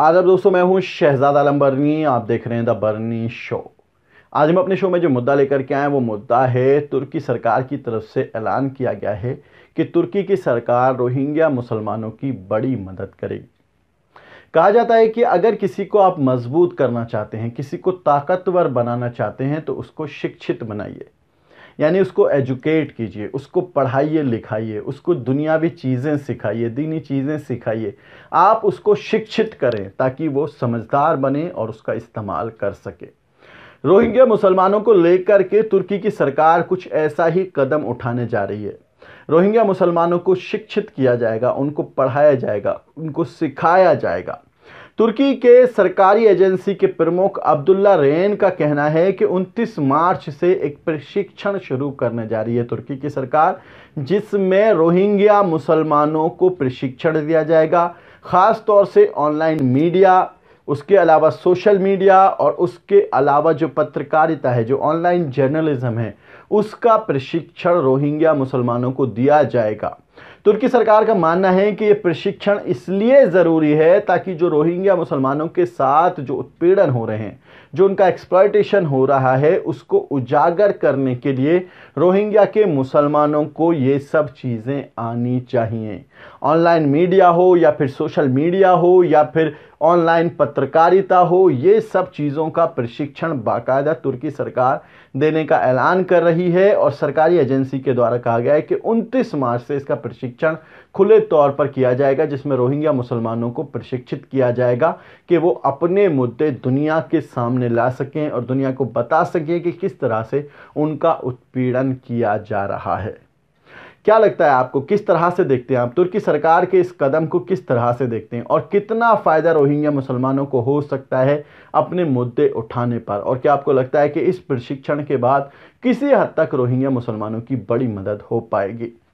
अब दोस्तों मैं हूं शहजाद आलम बर्नी आप देख रहे हैं द बर्नी शो आज हम अपने शो में जो मुद्दा लेकर के आए वो मुद्दा है तुर्की सरकार की तरफ से ऐलान किया गया है कि तुर्की की सरकार रोहिंग्या मुसलमानों की बड़ी मदद करेगी कहा जाता है कि अगर किसी को आप मजबूत करना चाहते हैं किसी को ताकतवर बनाना चाहते हैं तो उसको शिक्षित बनाइए यानी उसको एजुकेट कीजिए उसको पढ़ाइए लिखाइए उसको दुनियावी चीज़ें सिखाइए दीनी चीज़ें सिखाइए आप उसको शिक्षित करें ताकि वो समझदार बने और उसका इस्तेमाल कर सके रोहिंग्या मुसलमानों को लेकर के तुर्की की सरकार कुछ ऐसा ही कदम उठाने जा रही है रोहिंग्या मुसलमानों को शिक्षित किया जाएगा उनको पढ़ाया जाएगा उनको सिखाया जाएगा तुर्की के सरकारी एजेंसी के प्रमुख अब्दुल्ला रेन का कहना है कि 29 मार्च से एक प्रशिक्षण शुरू करने जा रही है तुर्की की सरकार जिसमें रोहिंग्या मुसलमानों को प्रशिक्षण दिया जाएगा ख़ास तौर से ऑनलाइन मीडिया उसके अलावा सोशल मीडिया और उसके अलावा जो पत्रकारिता है जो ऑनलाइन जर्नलिज्म है उसका प्रशिक्षण रोहिंग्या मुसलमानों को दिया जाएगा तुर्की सरकार का मानना है कि ये प्रशिक्षण इसलिए ज़रूरी है ताकि जो रोहिंग्या मुसलमानों के साथ जो उत्पीड़न हो रहे हैं जो उनका एक्सप्लाइटेशन हो रहा है उसको उजागर करने के लिए रोहिंग्या के मुसलमानों को ये सब चीज़ें आनी चाहिए ऑनलाइन मीडिया हो या फिर सोशल मीडिया हो या फिर ऑनलाइन पत्रकारिता हो ये सब चीज़ों का प्रशिक्षण बाकायदा तुर्की सरकार देने का ऐलान कर रही है और सरकारी एजेंसी के द्वारा कहा गया है कि 29 मार्च से इसका प्रशिक्षण प्रशिक्षण खुले तौर पर किया जाएगा जिसमें रोहिंग्या मुसलमानों को प्रशिक्षित किया जाएगा कि वो अपने मुद्दे दुनिया के सामने ला सकें और दुनिया को बता सकें कि किस तरह से उनका उत्पीड़न किया जा रहा है क्या लगता है आपको किस तरह से देखते हैं आप तुर्की सरकार के इस कदम को किस तरह से देखते हैं और कितना फ़ायदा रोहिंग्या मुसलमानों को हो सकता है अपने मुद्दे उठाने पर और क्या आपको लगता है कि इस प्रशिक्षण के बाद किसी हद तक रोहिंग्या मुसलमानों की बड़ी मदद हो पाएगी